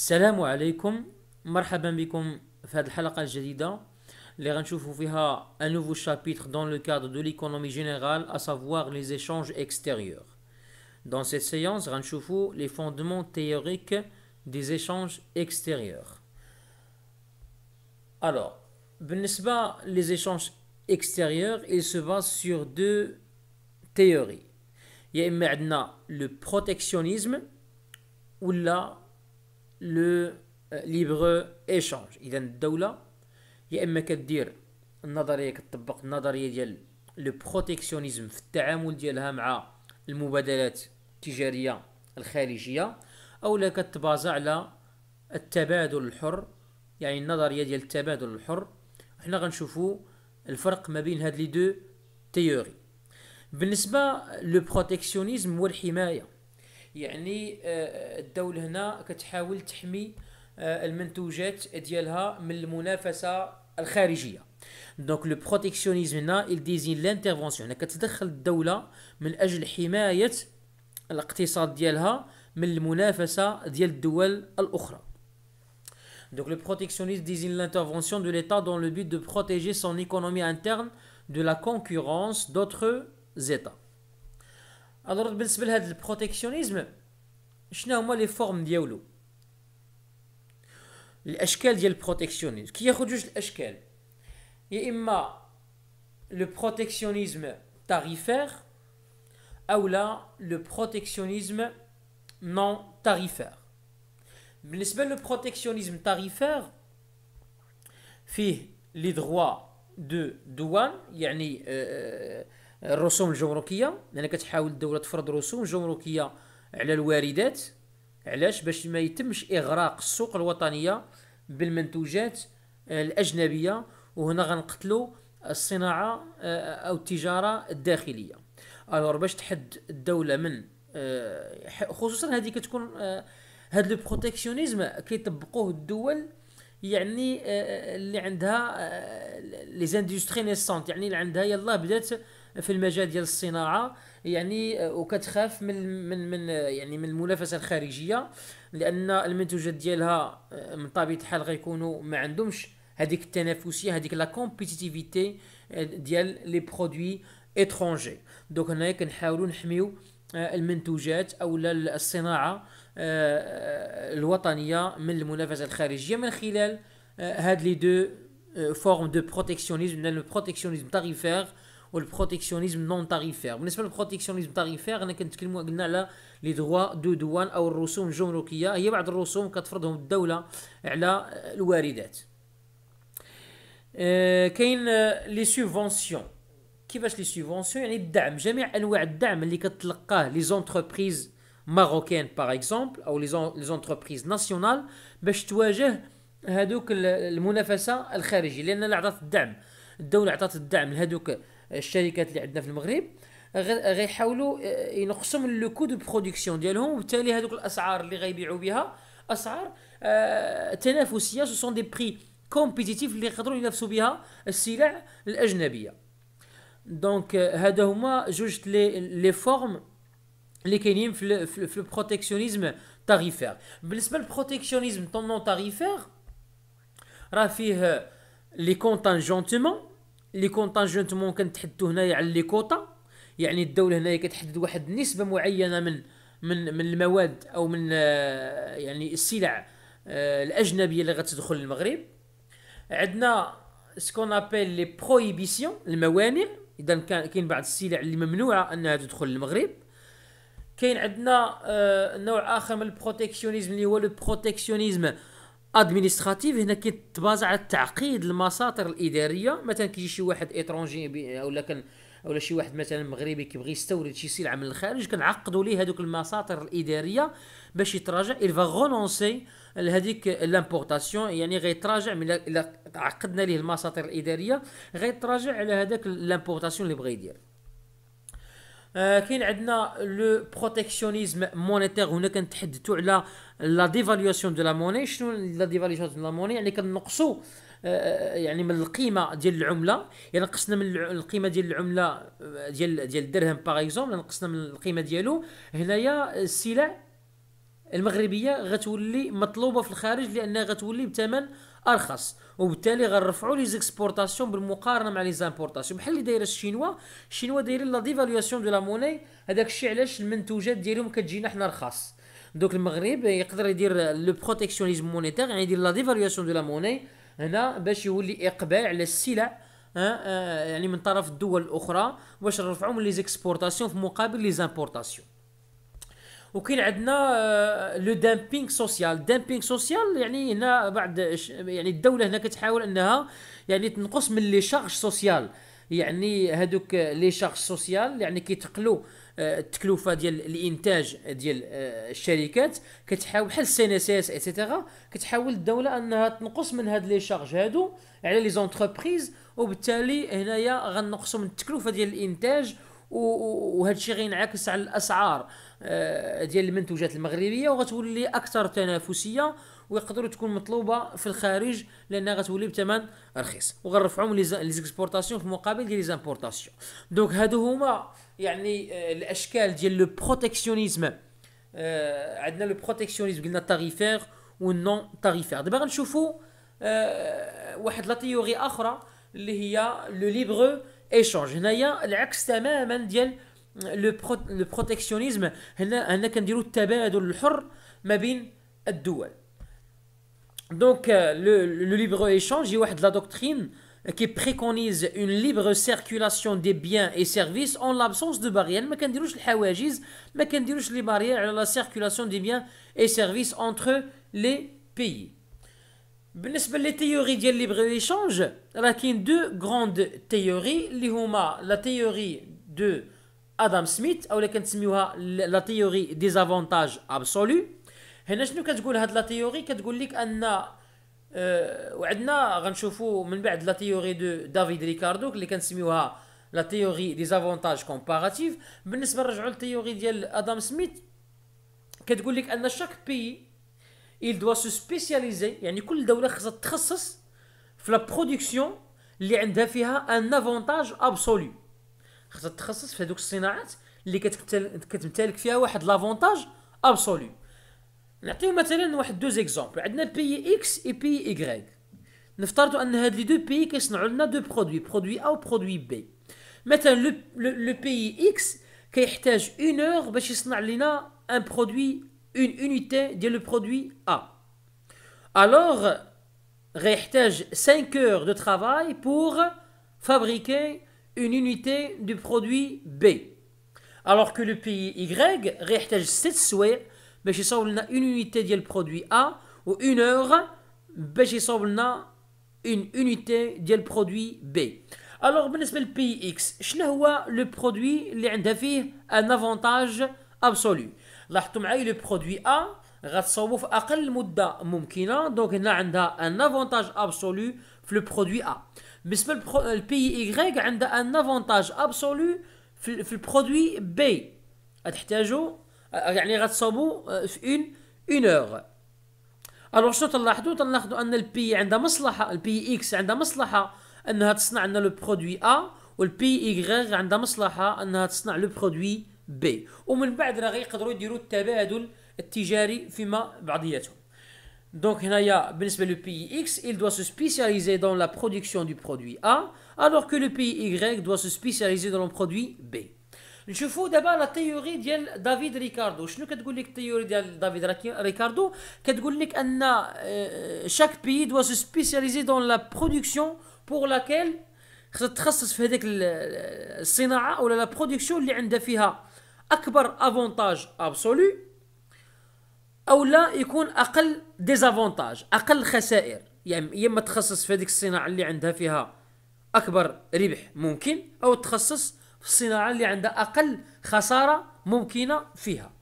Salam alaikum, marhaban bikoum في هذه الحلقة un nouveau chapitre dans le cadre de l'économie générale à savoir les échanges extérieurs. Dans cette séance غنشوفوا les fondements théoriques des échanges extérieurs. Alors, بالنسبة les échanges extérieurs, ils se basent sur deux théories. Il y a le protectionnisme ou la لو ليبر ايشانج اذا الدوله يا اما كدير النظريه كتطبق النظريه ديال لو بروتيكسيونيزم في التعامل ديالها مع المبادلات التجاريه الخارجيه او لا كتبازا على التبادل الحر يعني النظريه ديال التبادل الحر حنا غنشوفوا الفرق ما بين هاد لي دو تيوري بالنسبه لو بروتيكسيونيزم والحمايه الحمايه يعني آه، الدوله هنا كتحاول تحمي آه، المنتوجات ديالها من المنافسه الخارجيه دونك لو بروتيكسيونيزم هنا il désigne l'intervention كتدخل الدوله من اجل حمايه الاقتصاد ديالها من المنافسه ديال الدول الاخرى Donc le protectionnisme désigne l'intervention de l'État dans le but de protéger son économie interne de la concurrence d'autres États. Alors, le protectionnisme, vous avez les formes de le protectionnisme. qui est le protectionnisme Il le protectionnisme tarifaire là le protectionnisme non tarifaire. Si vous avez le protectionnisme tarifaire, il y a les droits de douane. الرسوم الجمركيه لان كتحاول الدوله تفرض رسوم جمركيه على الواردات علاش باش ما يتمش اغراق السوق الوطنيه بالمنتوجات آه، الاجنبيه وهنا غنقتلوا الصناعه آه، او التجاره الداخليه الوغ باش تحد الدوله من آه، خصوصا هذه كتكون هاد لو بروتيكسيونيزم كيطبقوه الدول يعني اللي عندها لي زاندستري نيسونت يعني اللي عندها يلاه بدات في المجال ديال الصناعه يعني آه، وكتخاف من من من آه، يعني من المنافسه الخارجيه لان المنتوجات ديالها آه، من طبيعه الحال غيكونوا ما عندهمش هذيك التنافسيه هذيك لا كومبيتيتيفيتي ديال لي برودوي اترونجي دونك هنايا كنحاولوا نحميو المنتوجات او الصناعه الوطنيه من المنافسه الخارجيه من خلال هاد لي دو فورم دو بروتيكسيونيزم لان البروتيكسيونيزم تاريفير والبروتيكسيونيزم نون تاريفير بالنسبه للبروتيكسيونيزم تاريفير انا كنتكلموا قلنا على لي دروا دو دوان او الرسوم الجمركيه هي بعض الرسوم كتفرضهم الدوله على الواردات كاين لي سوفونسيون كيفاش لي سوفونسيون يعني الدعم جميع انواع الدعم اللي كتلقاه لي زونتربريز ماروكين باغ اكزومبل او لي زونتربريز ناسيونال باش تواجه هذوك المنافسه الخارجيه لان عطات الدعم الدوله عطات الدعم لهذوك Les chariquettes qui sont dans le essayer de réduire le coût de production. Et les assards qui sont en train de se faire, ce sont des prix compétitifs qui sont en train Donc, ce sont les formes qui sont en train de se faire. Le protectionnisme tarifaire, le protectionnisme non tarifaire, c'est euh، les contingents لي كونتانجونتمون كنتحدو هنايا على لي كوطا يعني الدوله هنايا كتحدد واحد النسبه معينه من من من المواد او من آه، يعني السلع آه، الاجنبيه اللي غتدخل للمغرب عندنا سكون ابيل لي بروهيبيسيون الموانع اذا كان كاين بعض السلع اللي ممنوعه انها تدخل للمغرب كاين عندنا آه، نوع اخر من البروتكسيونيزم اللي هو لو آه ادمينستراتيف هنا كيتبازع على تعقيد المساطر الاداريه مثلا كيجي شي واحد ايترونجي ولا كان ولا شي واحد مثلا مغربي كيبغي يستورد شي سلعه من الخارج كنعقدوا ليه هذوك المساطر الاداريه باش يتراجع il va renoncer لهذيك لامبورتاسيون يعني غيتراجع من الا عقدنا ليه المساطر الاداريه غيتراجع على هذاك لامبورتاسيون اللي بغى يدير آه، كاين عندنا لو بروتيكسيونيزم مونيتير هنا كنتحدثوا على لا ديفالياسيون دو لا موني شنو لا ديفالياسيون دو لا موني يعني كنقصوا آه، آه، يعني من القيمه ديال العمله يعني نقصنا من القيمه ديال العمله ديال ديال الدرهم باغ اكزومبل نقصنا من القيمه ديالو هنايا السلع المغربيه غتولي مطلوبه في الخارج لانها غتولي بثمن ارخص وبالتالي غنرفعوا لي زيكسبورتاسيون بالمقارنه مع لي زامبورتاسيون بحال اللي دايره الشينوا الشينوا دايرين لا ديفالواسيون دو لا موني هذاك الشيء علاش المنتوجات ديالهم كتجينا حنا رخاص دوك المغرب يقدر يدير لو بروتيكسيونيزم مونيتير يعني يدير لا ديفالواسيون دو لا موني هنا باش يولي اقباع على السلع يعني من طرف الدول الاخرى باش نرفعوا من لي زيكسبورتاسيون في مقابل لي زامبورتاسيون وكاين عندنا آه، لو دامبينغ سوسيال دامبينغ سوسيال يعني هنا بعد يعني الدوله هنا كتحاول انها يعني تنقص من لي شارج سوسيال يعني هذوك لي شارج سوسيال يعني كيتقلوا آه، التكلفه ديال الانتاج ديال آه، الشركات كتحاول بحال السي ان اس اس ايتترا كتحاول الدوله انها تنقص من هاد لي شارج هادو على لي زونتربريز وبالتالي هنايا غنقصوا من التكلفه ديال الانتاج وهذا الشيء غينعكس على الاسعار آه، ديال المنتوجات المغربيه وغتولي اكثر تنافسيه ويقدروا تكون مطلوبه في الخارج لانها غتولي بثمن رخيص وغنرفعوا لي زيكسبورتاسيون في المقابل ديال لي زامبورتاسيون دونك هادو هما يعني آه، الاشكال ديال لو بروتيكسيونيزم آه، عندنا لو بروتيكسيونيزم قلنا التاريفير والنون تاريفير دابا غنشوفوا واحد لا تيوري اخرى اللي هي لو ليبر ايشونج هنايا العكس تماما ديال le, le protectionnisme, le tabac ma deux. Donc, le, libre-échange, est la doctrine qui préconise une libre circulation des biens et services en l'absence de barrières. Mais qu'on les hawajiz, mais les barrières à la circulation des biens et services entre les pays. les théories ديال libre échange échange il y grandes théories. La théories. La théorie de ادم سميث او كنسميوها لا تيوري ديزافونتاج ابسولو هنا شنو كتقول هاد لا تيوري كتقول لك ان أه وعندنا غنشوفوا من بعد لا تيوري دو دافيد ريكاردو اللي كنسميوها لا تيوري ديزافونتاج كومباراتيف بالنسبه نرجعوا للتيوري ديال ادم سميث كتقول لك ان شاك بي il doit se spécialiser يعني كل دوله خصها تخصص في لا برودكسيون اللي عندها فيها ان افونتاج ابسولو C'est-à-dire que l'économie qui a un avantage absolu. On a deux exemples. Nous avons le pays X et le pays Y. Nous avons deux pays font deux produits, le produit A et le produit B. Maintenant, le pays X a besoin d'une heure pour faire une unité du produit A. Alors, il a besoin heures de travail pour fabriquer une unité du produit B. Alors que le pays Y réhitage 7 souhaits, mais je sens une unité du produit A, ou une heure, mais je sens une unité du produit B. Alors, on le pays X, je le produit qui a un avantage absolu. Là, le produit A, à اقل a un avantage absolu عندها ان un avantage absolu le produit بالنسبه للبي غريك عندها ان افونتاج ابسولو في, في البرودوي بي غتحتاجو آه، يعني غتصوبو آه، في اون اون اور الوغ شنو تلاحظو تلاحظو ان البي عندها مصلحه البي اكس عندها مصلحه انها تصنع لنا لو برودوي ا والبي Y عندها مصلحه انها تصنع لو برودوي بي ومن بعد راه غيقدروا يديروا التبادل التجاري فيما بعضياتهم Donc, a le pays X, il doit se spécialiser dans la production du produit A, alors que le pays Y doit se spécialiser dans le produit B. Je faut d'abord la théorie de David Ricardo. Je ne sais pas théorie de David Ricardo. que euh, chaque pays doit se spécialiser dans la production pour laquelle il trace la production ou la production qui a un avantage absolu. او لا يكون اقل ديزافونتاج اقل خسائر يعني يا اما تخصص في هذيك الصناعه اللي عندها فيها اكبر ربح ممكن او تخصص في الصناعه اللي عندها اقل خساره ممكنه فيها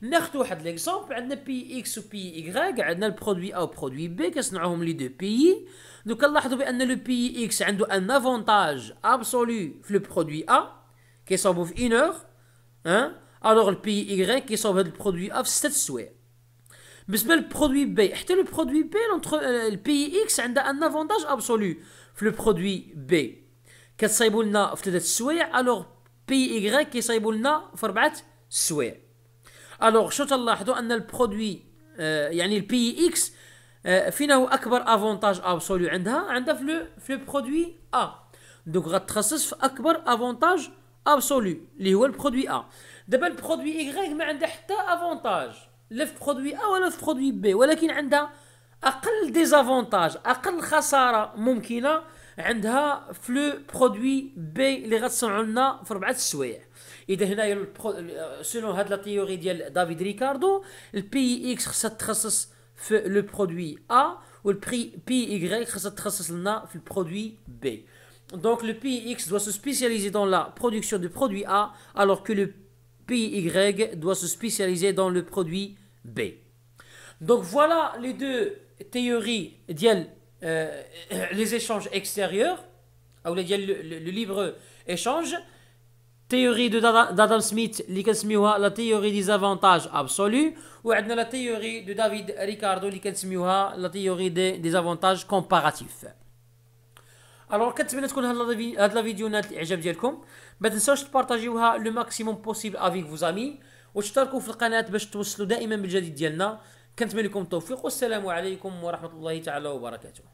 ناخذ واحد ليكزومبل عندنا بي اكس و بي ايغريك عندنا البرودوي او برودوي بي كنصنعوهم لي دو بي دوك نلاحظوا بان لو بي اكس عنده ان افونتاج ابسولو في لو برودوي ا كيصاوبو في 1 اور hein الوغ البي اي كيصاوب هذا البرودوي ا في 6 سوايع بالنسبه للبرودوي بي حتى لو برودوي بي البي اكس عندها ان افونتاج ابسولو في لو برودوي بي كتصايبوا لنا في ثلاثه السوايع الوغ بي اي كيصايبوا لنا في اربعه السوايع الوغ شنو تلاحظوا ان البرودوي يعني البي اكس فينا هو اكبر افونتاج ابسولو عندها عندها في لو في لو برودوي ا دونك غتخصص في اكبر افونتاج ابسولو اللي هو البرودوي ا دابا البرودوي اي ما عندها حتى افونتاج le produit A ولا le produit B. ولكن عندها اقل ديزافونتاج اقل خساره ممكنه عندها فلو برودوي بي اللي غتصنعوا لنا في ربعة السوايع اذا هنايا هاد لا ديال دافيد ريكاردو خصها تخصص في y خصها تخصص لنا في البرودوي Donc le PIX doit se spécialiser dans la production du produit A alors que le PY doit se spécialiser dans le produit B. Donc voilà les deux théories diel les échanges extérieurs, ou les le, le, libre échange. Théorie d'Adam Smith, la théorie des avantages absolus, ou la théorie de David Ricardo, la théorie des, avantages comparatifs. Alors, الوغ كنتمنى تكون هاد la vidéo, vous الاعجاب ديالكم la partager le maximum possible avec vos amis. واشتركوا في القناه باش توصلوا دائما بالجديد ديالنا كنتمنى لكم التوفيق والسلام عليكم ورحمه الله تعالى وبركاته